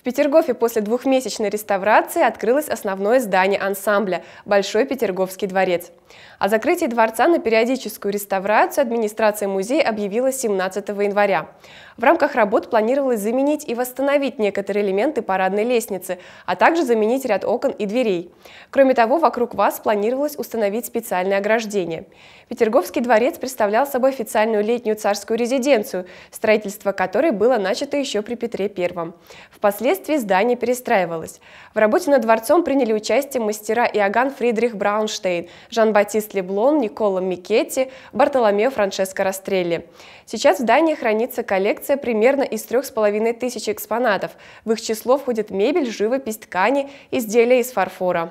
В Петергофе после двухмесячной реставрации открылось основное здание ансамбля – Большой Петерговский дворец. О закрытии дворца на периодическую реставрацию администрация музея объявила 17 января. В рамках работ планировалось заменить и восстановить некоторые элементы парадной лестницы, а также заменить ряд окон и дверей. Кроме того, вокруг вас планировалось установить специальное ограждение. Петерговский дворец представлял собой официальную летнюю царскую резиденцию, строительство которой было начато еще при Петре I. Впоследствии Впоследствии здание перестраивалось. В работе над дворцом приняли участие мастера Иоганн Фридрих Браунштейн, Жан-Батист Леблон, Никола Микетти, Бартоломео Франческо Растрелли. Сейчас в здании хранится коллекция примерно из трех с половиной тысяч экспонатов. В их число входит мебель, живопись, ткани, изделия из фарфора.